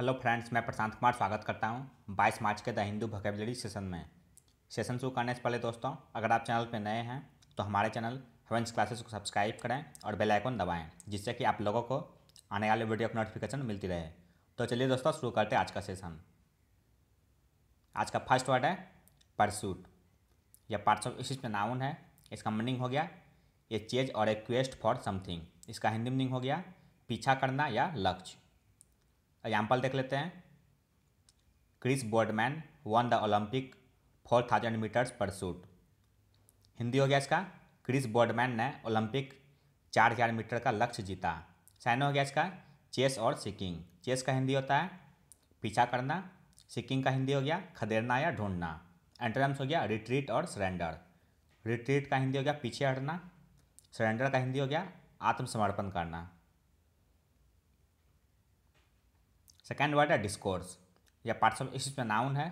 hello friends मैं प्रशांत कुमार स्वागत करता हूं 22 मार्च के द हिंदू भकेबलरी सेशन में सेशन शुरू करने से पहले दोस्तों अगर आप चैनल पर नए हैं तो हमारे चैनल हेवेंस क्लासेस को सब्सक्राइब करें और बेल आइकन दबाएं जिससे कि आप लोगों को आने वाले वीडियो का नोटिफिकेशन मिलती रहे तो चलिए दोस्तों शुरू करते हैं आज का सेशन आज का फर्स्ट वर्ड है परसूट यह पार्ट्स ऑफ इसी में नाउन है इसका मीनिंग हो गया ए चेज और ए क्वेस्ट फॉर समथिंग इसका हिंदी मीनिंग हो गया पीछा करना या लक्ष्य एग्जाम्पल देख लेते हैं Chris Boardman won the Olympic four thousand metres pursuit Hindi हो गया इसका क्रिस बोर्डमैन ने ओलंपिक चार हज़ार मीटर का लक्ष्य जीता साइन हो गया इसका चेस और सिकिंग चेस का हिंदी होता है पीछा करना सिकिंग का हिंदी हो गया खदेड़ना या ढूंढना एंट्रम्स हो गया रिट्रीट और सरेंडर रिट्रीट का हिंदी हो गया पीछे हटना सरेंडर का हिंदी हो गया आत्मसमर्पण करना सेकेंड वर्ड है डिस्कोर्स यह पार्ट्स ऑफ इस में नाउन है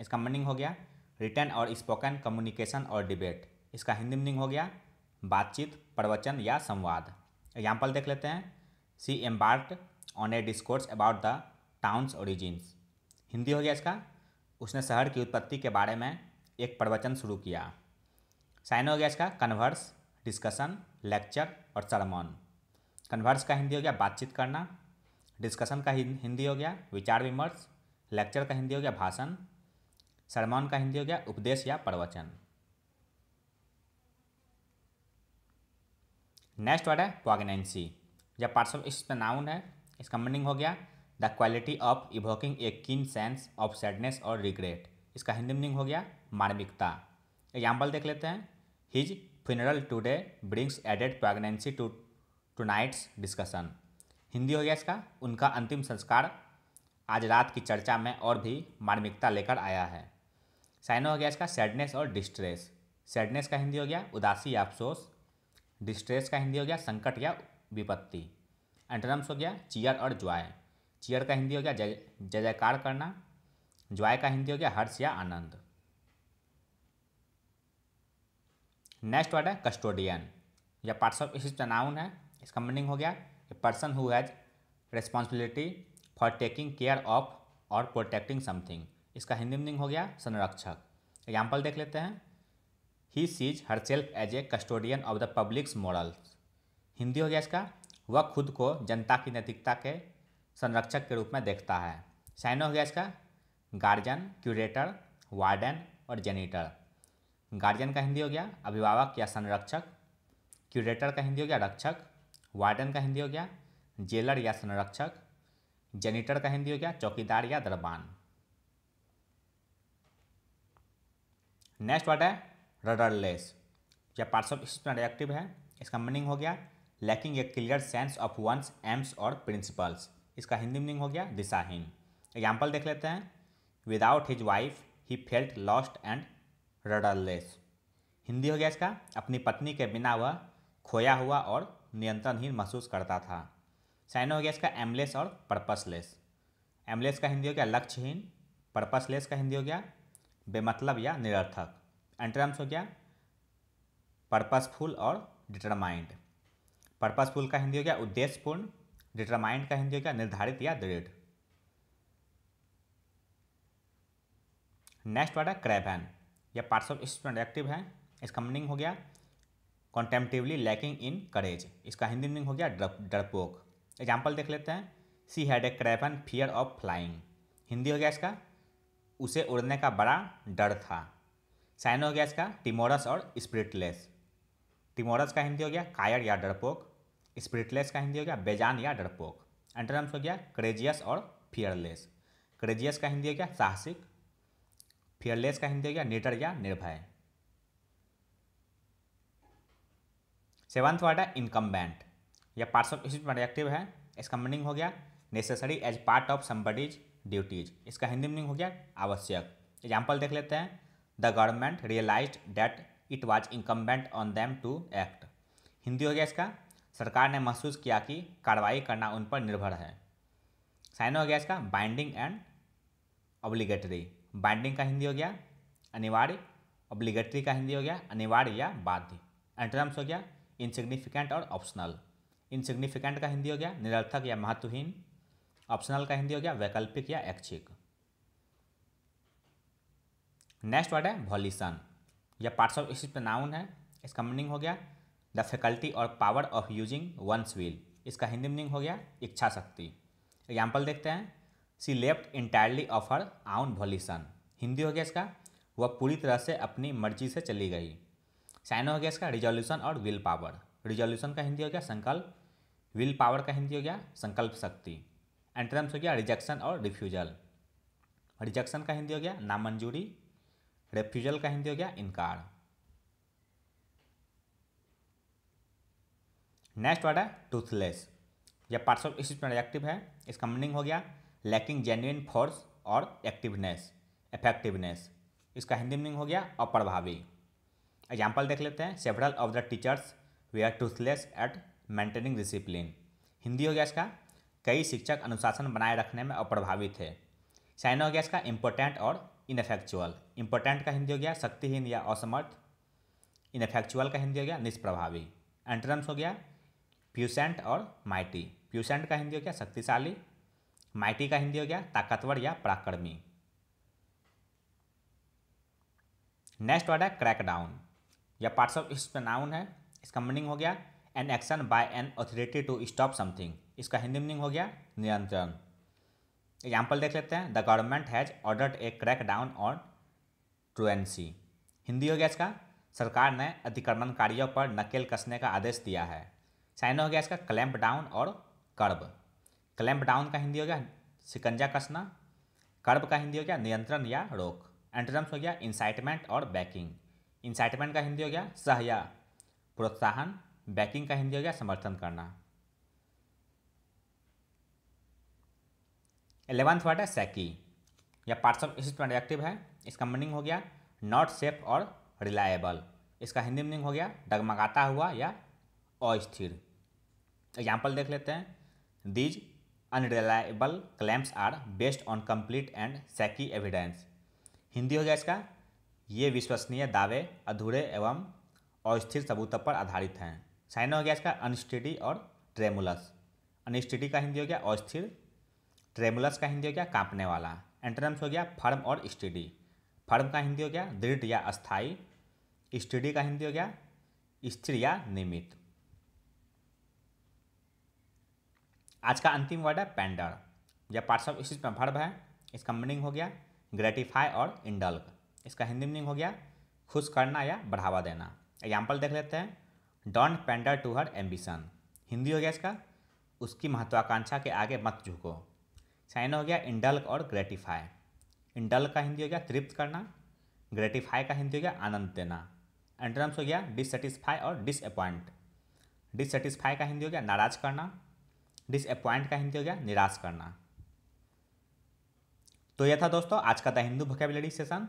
इसका मीनिंग हो गया रिटर्न और स्पोकन कम्युनिकेशन और डिबेट इसका हिंदी मीनिंग हो गया बातचीत प्रवचन या संवाद एग्जाम्पल देख लेते हैं she embarked on a discourse about the town's origins Hindi हो गया इसका उसने शहर की उत्पत्ति के बारे में एक प्रवचन शुरू किया साइन हो गया इसका कन्वर्स डिस्कशन लेक्चर और सरमोन कन्वर्स का हिंदी हो गया बातचीत करना डिस्कशन का हिंदी हो गया विचार विमर्श लेक्चर का हिंदी हो गया भाषण सरमान का हिंदी हो गया उपदेश या प्रवचन नेक्स्ट वर्ड है पॉगनेंसी जब पार्सल इस इस नाउन है इसका मीनिंग हो गया the quality of evoking a keen sense of sadness और रिग्रेट इसका हिंदी मीनिंग हो गया मार्मिकता एग्जाम्पल देख लेते हैं his funeral today brings added poignancy to tonight's discussion Hindi हो गया इसका उनका अंतिम संस्कार आज रात की चर्चा में और भी मार्मिकता लेकर आया है साइनो हो गया इसका सैडनेस और डिस्ट्रेस सैडनेस का हिंदी हो गया उदासी या अफसोस डिस्ट्रेस का हिंदी हो गया संकट या विपत्ति एंटरम्स हो गया चीयर और ज्वाय चीयर का हिंदी हो गया जय जयकार करना ज्वाय का हिंदी हो गया हर्ष या आनंद नेक्स्ट वर्ड है कस्टोडियन या पार्ट्स ऑफ इस नाउन है इसका मीनिंग हो गया a person who has responsibility for taking care of और प्रोटेक्टिंग समथिंग इसका हिंदी मीनिंग हो गया संरक्षक एग्जाम्पल देख लेते हैं he sees herself as a custodian of the public's morals Hindi हो गया इसका वह खुद को जनता की नैतिकता के संरक्षक के रूप में देखता है साइन हो गया इसका गार्जियन क्यूरेटर वार्डन और जेनेटर गार्जियन का हिंदी हो गया अभिभावक या संरक्षक क्यूरेटर का हिंदी हो गया रक्षक वार्डन का हिंदी हो गया जेलर या संरक्षक जेनेटर का हिंदी हो गया चौकीदार या दरबान नेक्स्ट वर्ड है रडरलेस या पार्ट ऑफ स्पीच एक्टिव है इसका मीनिंग हो गया lacking a clear sense of one's aims और प्रिंसिपल्स इसका हिंदी मीनिंग हो गया दिशाहीन एग्जाम्पल देख लेते हैं without his wife he felt lost and rudderless Hindi हो गया इसका अपनी पत्नी के बिना वह खोया हुआ और नियंत्रणहीन महसूस करता था साइनो गैस का एमलेस और पर्पसलेस एमलेस का हिंदी हो गया लक्ष्यहीन पर्पसलेस का हिंदी हो गया बेमतलब या निरर्थक एंट्रम्स हो गया पर्पसफुल और डिटरमाइंड पर्पसफुल का हिंदी हो गया उद्देश्यपूर्ण डिटरमाइंड का हिंदी हो गया निर्धारित या दृढ़ नेक्स्ट वर्ड है क्रेब हैन यह पार्ट्स ऑफ स्टूडेंट एक्टिव है इसका मीनिंग हो गया कॉन्टेम्पटिवली लैकिंग इन करेज इसका हिंदी मीनिंग हो गया डरपोक एग्जाम्पल देख लेते हैं she had a craven and fear of flying Hindi हो गया इसका उसे उड़ने का बड़ा डर था साइन हो गया इसका टिमोरस और स्प्रिटलेस टिमोरस का हिंदी हो गया कायर या डरपोक स्प्रिटलेस का हिंदी हो गया बेजान या डरपोक एंटरम्स हो गया क्रेजियस और फियरलेस क्रेजियस का हिंदी हो गया साहसिक फियरलेस का हिंदी हो गया निडर या निर्भय सेवंथ वर्ड है इनकम्बेंट यह पार्ट ऑफ स्पीच है इसका मीनिंग हो गया necessary as part of somebody's duties इसका हिंदी मीनिंग हो गया आवश्यक एग्जाम्पल देख लेते हैं the government realise that it was incumbent on them to act Hindi हो गया इसका सरकार ने महसूस किया कि कार्रवाई करना उन पर निर्भर है साइन हो गया इसका बाइंडिंग एंड ऑब्लीगेटरी बाइंडिंग का हिंदी हो गया अनिवार्य ऑब्लीगेटरी का हिंदी हो गया अनिवार्य या बाध्य एंड टर्म्स हो गया इनसिग्निफिकेंट और ऑप्शनल इनसिग्निफिकेंट का हिंदी हो गया निरर्थक या महत्वहीन ऑप्शनल का हिंदी हो गया वैकल्पिक या ऐच्छिक नेक्स्ट वर्ड है वॉल्यूशन यह पार्ट्स ऑफ स्पीच नाउन है इसका मीनिंग हो गया द फैकल्टी और power of using one's will इसका हिंदी मीनिंग हो गया इच्छा शक्ति एग्जाम्पल देखते हैं she left entirely of her own volition Hindi हो गया इसका वह पूरी तरह से अपनी मर्जी से चली गई साइन हो गया इसका रिजोल्यूशन और विल पावर रिजोल्यूशन का हिंदी हो गया संकल्प विल पावर का हिंदी हो गया संकल्प शक्ति एंट्रम्स हो गया रिजेक्शन और रिफ्यूजल रिजेक्शन का हिंदी हो गया नामंजूरी रेफ्यूजल का हिंदी हो गया इनकार नेक्स्ट वर्ड है टूथलेस यह पार्ट्स ऑफ स्पीच में एक्टिव है इसका मीनिंग हो गया लैकिंग जेन्यून फोर्स और एक्टिवनेस इफेक्टिवनेस इसका हिंदी मीनिंग हो गया अप्रभावी एग्जाम्पल देख लेते हैं several of the teachers we are toothless at maintaining discipline Hindi हो गया इसका कई शिक्षक अनुशासन बनाए रखने में अप्रभावित है चाइना हो गया इसका इम्पोर्टेंट और इनफेक्चुअल इम्पोर्टेंट का हिंदी हो गया शक्तिहीन या असमर्थ इनफेक्चुअल का हिंदी हो गया निष्प्रभावी एंट्रेंस हो गया प्यूसेंट और माइटी प्यूसेंट का हिंदी हो गया शक्तिशाली माइटी का हिंदी हो गया ताकतवर या पराक्रमी नेक्स्ट वर्ड है क्रैकडाउन या पार्ट्स ऑफ इस नाउन है इसका मीनिंग हो गया an action by an authority to stop something इसका हिंदी मीनिंग हो गया नियंत्रण एग्जाम्पल देख लेते हैं the government has ordered a crackdown on truancy Hindi हो गया इसका सरकार ने अतिक्रमणकारियों पर नकेल कसने का आदेश दिया है चाइना हो गया इसका क्लैम्प डाउन और कर्ब क्लैम्प डाउन का हिंदी हो गया सिकंजा कसना कर्ब का हिंदी हो गया नियंत्रण या रोक एंट्रम्स हो गया इंसाइटमेंट और बैकिंग इंसाइटमेंट का हिंदी हो गया सहया प्रोत्साहन बैकिंग का हिंदी हो गया समर्थन करना एलेवंथ वर्ड है सैकी या पार्सल ऑफ एक्टिव है इसका मीनिंग हो गया नॉट सेफ और रिलायबल इसका हिंदी मीनिंग हो गया डगमगाता हुआ या अस्थिर एग्जाम्पल देख लेते हैं these unreliable claims are based on complete and sketchy evidence Hindi हो गया इसका ये विश्वसनीय दावे अधूरे एवं अस्थिर सबूतों पर आधारित हैं साइन हो गया इसका अनस्टडी और ट्रेमुलस अनस्टडी का हिंदी हो गया अस्थिर ट्रेमुलस का हिंदी हो गया कांपने वाला एंट्रम्स हो गया फर्म और स्टडी फर्म का हिंदी हो गया दृढ़ या अस्थाई स्टडी का हिंदी हो गया स्थिर या नियमित आज का अंतिम वर्ड है पेंडर या पार्ट्स ऑफ स्पीच में फर्म है इसका मीनिंग हो गया ग्रेटिफाई और इंडल्ग इसका हिंदी मीनिंग हो गया खुश करना या बढ़ावा देना एग्जाम्पल देख लेते हैं don't pander to her ambition Hindi हो गया इसका उसकी महत्वाकांक्षा के आगे मत झुको साइन हो गया इंडल्क और ग्रेटिफाई इंडल्क का हिंदी हो गया तृप्त करना ग्रेटिफाई का हिंदी हो गया आनंद देना एंट्रम्स हो गया डिससेटिस्फाई और डिसअपॉइंट डिससेटिस्फाई का हिंदी हो गया नाराज करना डिसअपॉइंट का हिंदी हो गया निराश करना तो यह था दोस्तों आज का द हिंदू वोकेबलरी सेशन